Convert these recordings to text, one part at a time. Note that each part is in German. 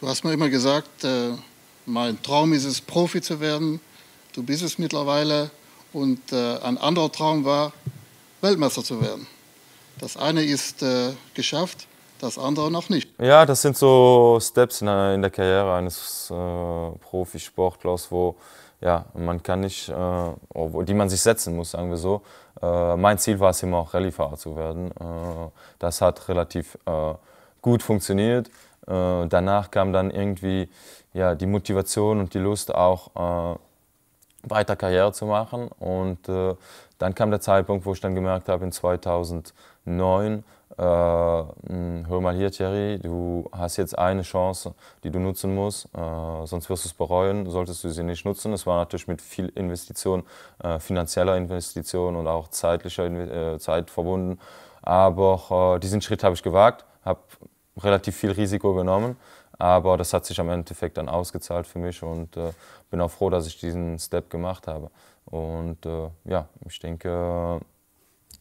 Du hast mir immer gesagt, äh, mein Traum ist es, Profi zu werden. Du bist es mittlerweile. Und äh, ein anderer Traum war, Weltmeister zu werden. Das eine ist äh, geschafft, das andere noch nicht. Ja, das sind so Steps in der, in der Karriere eines äh, Profisportlers, wo ja, man kann nicht, äh, oh, die man sich setzen muss, sagen wir so. Äh, mein Ziel war es immer auch Rallye-Fahrer zu werden. das hat relativ gut funktioniert äh, danach kam dann irgendwie ja, die Motivation und die Lust auch äh, weiter Karriere zu machen. Und äh, dann kam der Zeitpunkt, wo ich dann gemerkt habe, in 2009, äh, hm, hör mal hier Thierry, du hast jetzt eine Chance, die du nutzen musst, äh, sonst wirst du es bereuen, solltest du sie nicht nutzen. Es war natürlich mit viel Investition, äh, finanzieller Investition und auch zeitlicher äh, Zeit verbunden. Aber äh, diesen Schritt habe ich gewagt, habe relativ viel Risiko genommen, aber das hat sich am Endeffekt dann ausgezahlt für mich und äh, bin auch froh, dass ich diesen Step gemacht habe. Und äh, ja, ich denke,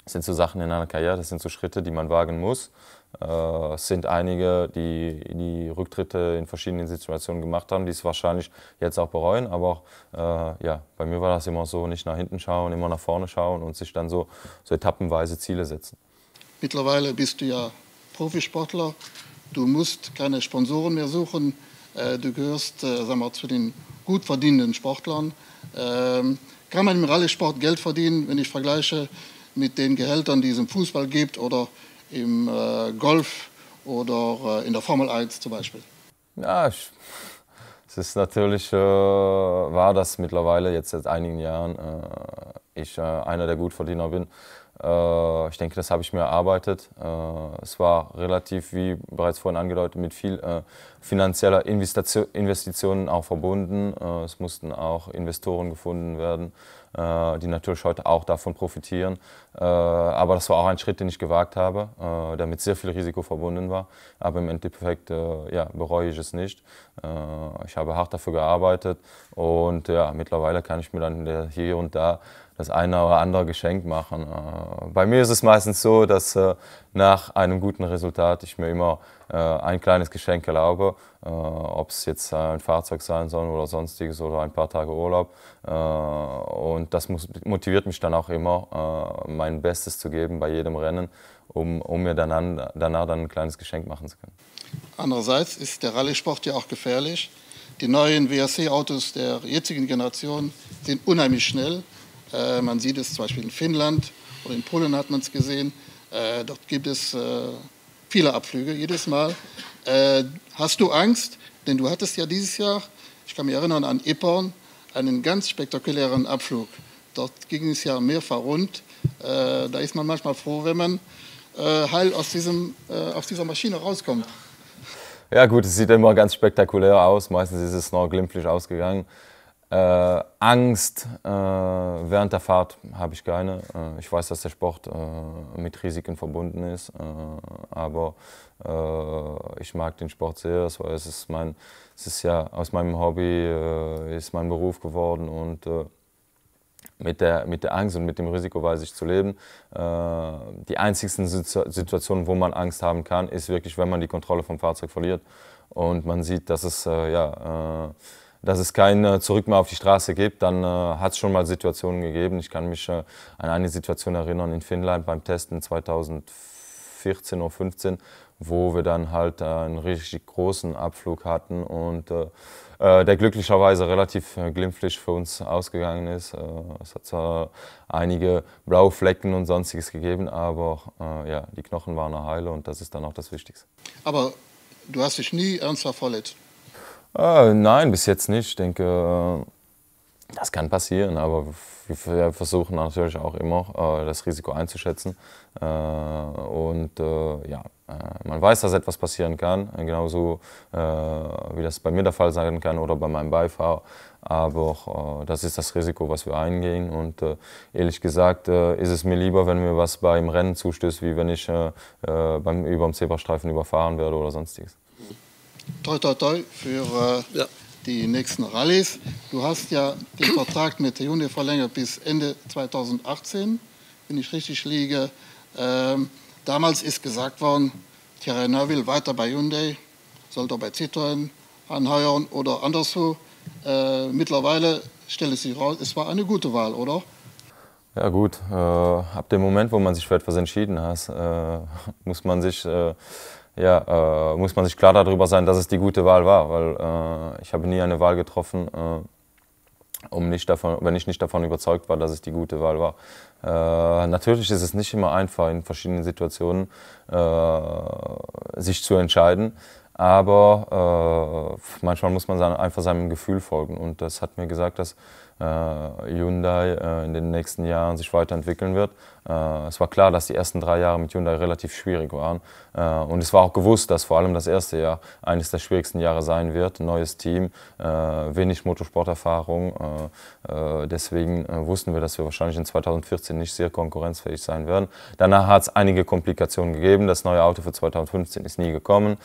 das sind so Sachen in einer Karriere, das sind so Schritte, die man wagen muss. Äh, es sind einige, die die Rücktritte in verschiedenen Situationen gemacht haben, die es wahrscheinlich jetzt auch bereuen. Aber auch, äh, ja, bei mir war das immer so, nicht nach hinten schauen, immer nach vorne schauen und sich dann so, so etappenweise Ziele setzen. Mittlerweile bist du ja Profisportler, du musst keine Sponsoren mehr suchen, äh, du gehörst äh, sagen wir, zu den gut verdienenden Sportlern. Ähm, kann man im Rallye-Sport Geld verdienen, wenn ich vergleiche mit den Gehältern, die es im Fußball gibt oder im äh, Golf oder in der Formel 1 zum Beispiel? Ja, es ist natürlich, äh, war das mittlerweile jetzt seit einigen Jahren, äh, ich äh, einer der Gutverdiener bin. Äh, ich denke, das habe ich mir erarbeitet. Äh, es war relativ, wie bereits vorhin angedeutet, mit viel äh, finanzieller Investition, Investitionen auch verbunden. Äh, es mussten auch Investoren gefunden werden, äh, die natürlich heute auch davon profitieren. Äh, aber das war auch ein Schritt, den ich gewagt habe, der mit sehr viel Risiko verbunden war. Aber im Endeffekt ja, bereue ich es nicht. ich habe hart dafür gearbeitet und ja, mittlerweile kann ich mir dann hier und da das eine oder andere Geschenk machen. Äh, bei mir ist es meistens so, dass äh, nach einem guten Resultat ich mir immer äh, ein kleines Geschenk erlaube, ob es jetzt ein Fahrzeug sein soll oder sonstiges oder ein paar Tage Urlaub. Und das motiviert mich dann auch immer, mein Bestes zu geben bei jedem Rennen, um, um mir danach, danach dann ein kleines Geschenk machen zu können. Andererseits ist der Rallye-Sport ja auch gefährlich. Die neuen WRC-Autos der jetzigen Generation sind unheimlich schnell äh, man sieht es zum Beispiel in Finnland oder in Polen hat man es gesehen. Äh, dort gibt es äh, viele Abflüge jedes Mal. Äh, hast du Angst? Denn du hattest ja dieses Jahr, ich kann mich erinnern an Epporn, einen ganz spektakulären Abflug. Dort ging es ja mehrfach rund. Äh, da ist man manchmal froh, wenn man heil aus, diesem, aus dieser Maschine rauskommt. Ja gut, es sieht immer ganz spektakulär aus. Meistens ist es noch glimpflich ausgegangen. Äh, Angst äh, während der Fahrt habe ich keine. Äh, ich weiß, dass der Sport äh, mit Risiken verbunden ist, äh, aber äh, ich mag den Sport sehr. Es, war, es, ist mein, es ist ja aus meinem Hobby ist mein Beruf geworden und mit der, mit der Angst und mit dem Risiko weiß ich zu leben. die einzigsten Situationen, wo man Angst haben kann, ist wirklich, wenn man die Kontrolle vom Fahrzeug verliert und man sieht, dass es ja dass es kein äh, Zurück mehr auf die Straße gibt, dann äh, hat es schon mal Situationen gegeben. Ich kann mich äh, an eine Situation erinnern in Finnland beim Testen 2014 oder 15, wo wir dann halt äh, einen richtig großen Abflug hatten und äh, äh, der glücklicherweise relativ glimpflich für uns ausgegangen ist. es hat zwar einige blaue Flecken und sonstiges gegeben, aber ja, die Knochen waren heile und das ist dann auch das Wichtigste. Aber du hast dich nie ernsthaft verletzt? Äh, nein, bis jetzt nicht. Ich denke, äh, das kann passieren, aber wir versuchen natürlich auch immer, äh, das Risiko einzuschätzen. Äh, und ja, man weiß, dass etwas passieren kann, genauso wie das bei mir der Fall sein kann oder bei meinem Beifahrer. Aber das ist das Risiko, was wir eingehen. Und ehrlich gesagt ist es mir lieber, wenn mir was beim Rennen zustößt, wie wenn ich über dem Zebrastreifen überfahren werde oder sonstiges toi toi toi für äh, ja. die nächsten Rallyes. Du hast ja den Vertrag mit Hyundai verlängert bis Ende 2018, wenn ich richtig liege. Ähm, damals ist gesagt worden, Thierry Neuville weiter bei Hyundai, sollte er bei Citroën anheuern oder anderswo. Äh, mittlerweile stellt es sich raus, es war eine gute Wahl, oder? Ja gut, äh, ab dem Moment, wo man sich für etwas entschieden hat, äh, muss man sich äh, ja, äh, muss man sich klar darüber sein, dass es die gute Wahl war, weil äh, ich habe nie eine Wahl getroffen, äh, um nicht davon, wenn ich nicht davon überzeugt war, dass es die gute Wahl war. Äh, natürlich ist es nicht immer einfach in verschiedenen Situationen äh, sich zu entscheiden, aber äh, manchmal muss man einfach seinem Gefühl folgen. Und das hat mir gesagt, dass äh, Hyundai äh, in den nächsten Jahren sich weiterentwickeln wird. Äh, es war klar, dass die ersten drei Jahre mit Hyundai relativ schwierig waren. Äh, und es war auch gewusst, dass vor allem das erste Jahr eines der schwierigsten Jahre sein wird. Neues Team, äh, wenig Motorsporterfahrung. deswegen wussten wir, dass wir wahrscheinlich in 2014 nicht sehr konkurrenzfähig sein werden. Danach hat es einige Komplikationen gegeben. Das neue Auto für 2015 ist nie gekommen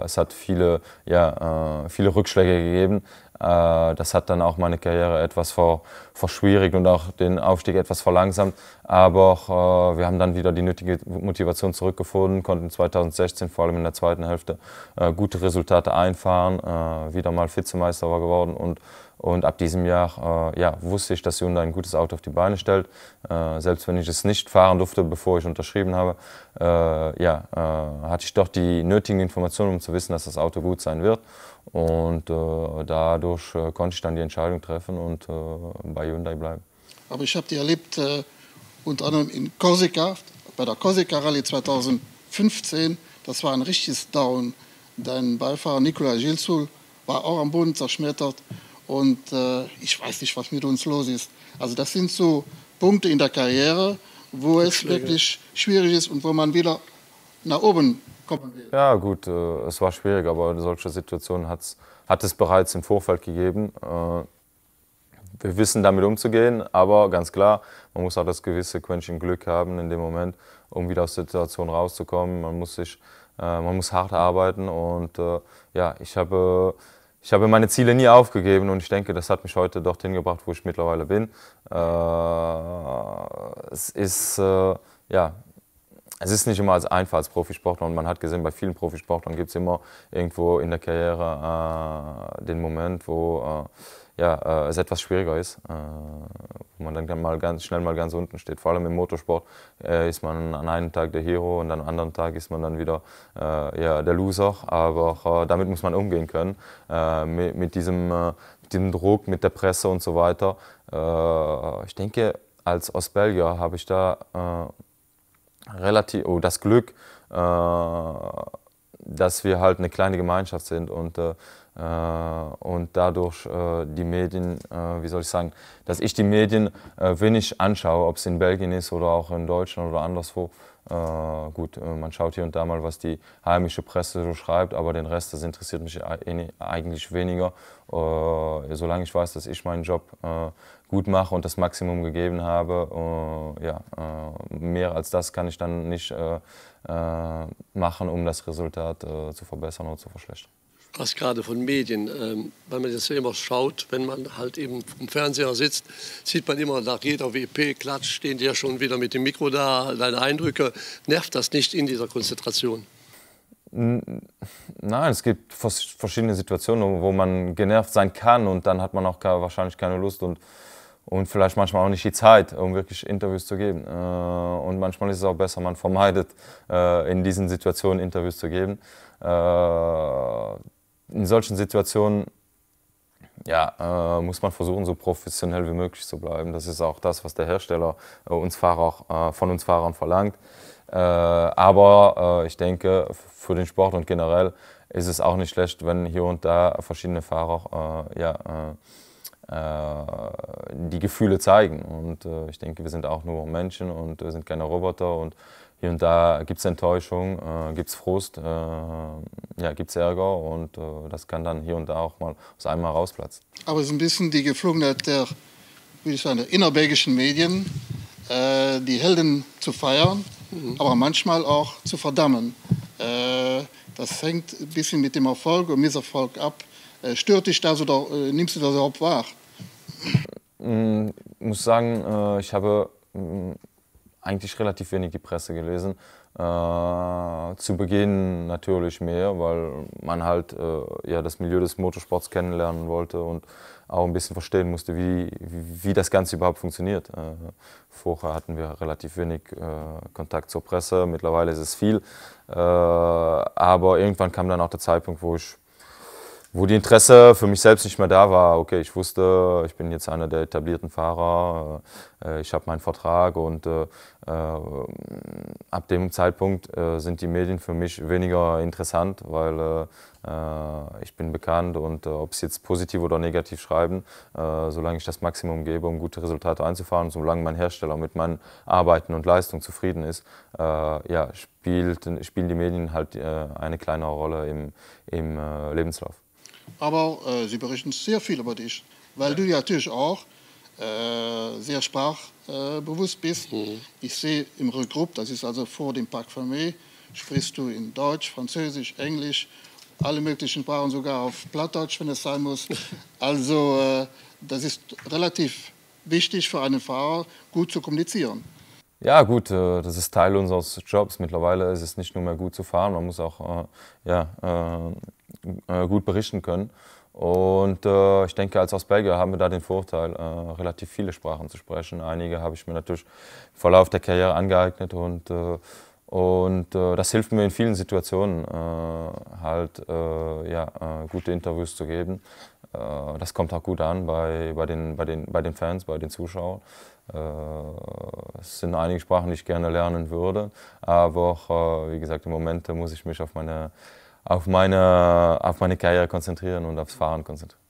äh, es hat viele, ja, äh, viele Rückschläge gegeben. Äh, das hat dann auch meine Karriere etwas ver, verschwierigt und auch den Aufstieg etwas verlangsamt. Aber äh, wir haben dann wieder die nötige Motivation zurückgefunden, konnten 2016 vor allem in der zweiten Hälfte äh, gute Resultate einfahren. Äh, wieder mal Vizemeister war geworden und und ab diesem Jahr äh, ja, wusste ich, dass Hyundai ein gutes Auto auf die Beine stellt. Äh, selbst wenn ich es nicht fahren durfte, bevor ich unterschrieben habe, äh, ja, äh, hatte ich doch die nötigen Informationen, um zu wissen, dass das Auto gut sein wird. Und äh, dadurch äh, konnte ich dann die Entscheidung treffen und bei Hyundai bleiben. Aber ich habe die erlebt, unter anderem in Korsika, bei der Korsika Rallye 2015. Das war ein richtiges Down. Dein Beifahrer Nicolas Gilsoul war auch am Boden zerschmettert. Und äh, ich weiß nicht, was mit uns los ist. Also das sind so Punkte in der Karriere, wo es wirklich schwierig ist und wo man wieder nach oben kommen will. Ja gut, äh, es war schwierig, aber eine solche Situationen hat es bereits im Vorfeld gegeben. Äh, wir wissen damit umzugehen, aber ganz klar, man muss auch das gewisse Quäntchen Glück haben in dem Moment, um wieder aus der Situation rauszukommen. Man muss sich, äh, man muss hart arbeiten und äh, ja, ich habe ich habe meine Ziele nie aufgegeben und ich denke, das hat mich heute dorthin gebracht, wo ich mittlerweile bin. Äh, es ist, äh, ja, es ist nicht immer als einfach als Profisportler und man hat gesehen, bei vielen Profisportlern gibt es immer irgendwo in der Karriere äh, den Moment, wo äh, ja, äh, es etwas schwieriger ist, äh, wo man dann mal ganz schnell mal ganz unten steht. Vor allem im Motorsport äh, ist man an einem Tag der Hero und an anderen Tag ist man dann wieder äh, ja, der Loser. Aber äh, damit muss man umgehen können. Äh, mit, mit, diesem, äh, mit diesem Druck, mit der Presse und so weiter. Äh, ich denke, als Ostbelgier habe ich da relativ oh, das Glück, dass wir halt eine kleine Gemeinschaft sind und äh, und dadurch äh, die Medien, äh, wie soll ich sagen, dass ich die Medien wenig anschaue, ob es in Belgien ist oder auch in Deutschland oder anderswo. gut, man schaut hier und da mal, was die heimische Presse so schreibt, aber den Rest, das interessiert mich eh eigentlich weniger. solange ich weiß, dass ich meinen Job gut mache und das Maximum gegeben habe, ja, mehr als das kann ich dann nicht machen, um das Resultat zu verbessern oder zu verschlechtern was gerade von Medien, ähm, weil man jetzt immer schaut, wenn man halt eben vom Fernseher sitzt, sieht man immer nach jeder WP-Klatsch stehen die ja schon wieder mit dem Mikro da, deine Eindrücke. Nervt das nicht in dieser Konzentration? Nein, es gibt verschiedene Situationen, wo man genervt sein kann und dann hat man auch wahrscheinlich keine Lust und, und vielleicht manchmal auch nicht die Zeit, um wirklich Interviews zu geben. Äh, und manchmal ist es auch besser, man vermeidet, äh, in diesen Situationen Interviews zu geben äh, in solchen Situationen ja, äh, muss man versuchen, so professionell wie möglich zu bleiben. Das ist auch das, was der Hersteller äh, uns Fahrer äh, von uns Fahrern verlangt. Äh, aber äh, ich denke, für den Sport und generell ist es auch nicht schlecht, wenn hier und da verschiedene Fahrer äh, ja, die Gefühle zeigen. Und ich denke, wir sind auch nur Menschen und sind keine Roboter. Und hier und da gibt es Enttäuschung, äh, gibt es Frust, äh, ja, gibt es Ärger und äh, das kann dann hier und da auch mal aus einem rausplatzen. Aber es ist ein bisschen die Geflogenheit der, wie ich sagen, der innerbergischen Medien, äh, die Helden zu feiern, mhm. aber manchmal auch zu verdammen. Äh, das hängt ein bisschen mit dem Erfolg und Misserfolg ab. Äh, stört dich das oder äh, nimmst du das überhaupt wahr? Ich mm, muss sagen, ich habe mm, eigentlich relativ wenig die Presse gelesen. Äh, zu Beginn natürlich mehr, weil man halt äh, ja, das Milieu des Motorsports kennenlernen wollte und auch ein bisschen verstehen musste, wie, wie, wie das Ganze überhaupt funktioniert. Äh, vorher hatten wir relativ wenig äh, Kontakt zur Presse, mittlerweile ist es viel. Äh, aber irgendwann kam dann auch der Zeitpunkt, wo ich wo die Interesse für mich selbst nicht mehr da war. Okay, ich wusste, ich bin jetzt einer der etablierten Fahrer, äh, ich habe meinen Vertrag und äh, äh ab dem Zeitpunkt äh, sind die Medien für mich weniger interessant, weil äh, äh ich bin bekannt und äh, ob es jetzt positiv oder negativ schreiben, solange ich das Maximum gebe, um gute Resultate einzufahren, solange mein Hersteller mit meinen Arbeiten und Leistungen zufrieden ist, äh, ja, spielt, spielen die Medien halt eine kleinere Rolle im, im Lebenslauf aber äh, sie berichten sehr viel über dich, weil ja. du natürlich auch äh, sehr sprachbewusst äh, bist. Mhm. Ich sehe im Regroup, das ist also vor dem von Fermé, sprichst du in Deutsch, Französisch, Englisch, alle möglichen Sprachen, sogar auf Plattdeutsch, wenn es sein muss. Also äh, das ist relativ wichtig für einen Fahrer, gut zu kommunizieren. Ja gut, äh, das ist Teil unseres Jobs. Mittlerweile ist es nicht nur mehr gut zu fahren, man muss auch äh, ja, äh, gut berichten können. Und äh, ich denke, als Ausbelgier haben wir da den Vorteil, äh, relativ viele Sprachen zu sprechen. Einige habe ich mir natürlich im Verlauf der Karriere angeeignet und, äh, und äh, das hilft mir in vielen Situationen halt ja, gute Interviews zu geben. das kommt auch gut an bei, bei, den, bei, den, bei den Fans, bei den Zuschauern. Es sind einige Sprachen, die ich gerne lernen würde, aber auch, wie gesagt, im Moment muss ich mich auf meine auf meine, auf meine Karriere konzentrieren und aufs Fahren konzentrieren.